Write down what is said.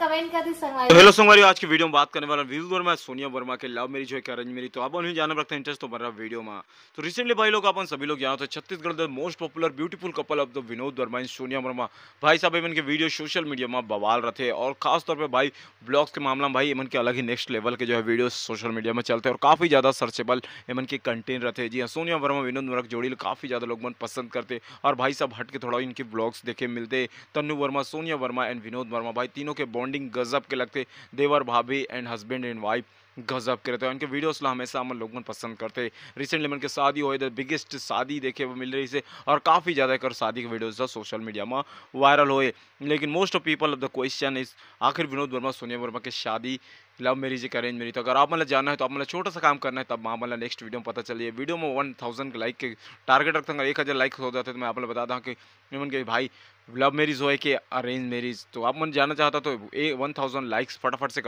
comment कर तो hello संगवारी आज की वीडियो में बात करने वाला वीरू वर्मा सोनिया वर्मा के लव मेरी जो है अरेंज मेरी तो आप उन्हें जाना रखते हैं इंटरेस्ट तो बन रहा वीडियो में तो रिसेंटली भाई लोग अपन सभी लोग यहाँ तो Chhattisgarh the most popular beautiful couple of the Vinod Verma and Sonia Verma भाई साहब इनके वीडियो सोशल मीडिया में बवाल रहे और खासतौर पर भाई ब्लॉग्स के मामला में भाई इमन के अलग ही नेक्स्ट लेवल के जो है वीडियो सोशल मीडिया में चलते और काफ़ी ज़्यादा सर्चेबल इमन के कंटेंट रहते जी हाँ सोनिया वर्मा विनोद वर्मा जोड़ी काफ़ी ज़्यादा लोग मन पसंद करते और भाई साहब हट के थोड़ा इनके ब्लॉग्स देखे मिलते तन्नू वर्मा सोनिया वर्मा एंड विनोद वर्मा भाई तीनों के बॉन्ड बॉन्डिंग गजब के लगते देवर भाभी एंड हस्बैंड एंड वाइफ गजब के रहते हैं उनके वीडियोस ला हमेशा हम लोग पसंद करते रिसेंटली मन के शादी हुए द बिगेस्ट शादी देखे वो मिल रही से और काफ़ी ज़्यादा कर शादी के वीडियोस सोशल मीडिया में वायरल हुए लेकिन most of people of the question is आखिर विनोद वर्मा सोनिया वर्मा की शादी लव मेरी जी अरेंज मेरी तो अगर आप मतलब जाना है तो आप मतलब छोटा सा काम करना है तब आप मतलब नेक्स्ट वीडियो में पता चलिए वीडियो में वन थाउजेंड लाइक के टारगेट रखता हूँ एक हज़ार लाइक हो जाते तो मैं आप मतलब बता दूँ कि इवन के भाई लव मेरीज हो के अरेंज मेरीज तो आप मन जाना चाहता तो ए वन थाउजेंड लाइक्स फटाफट से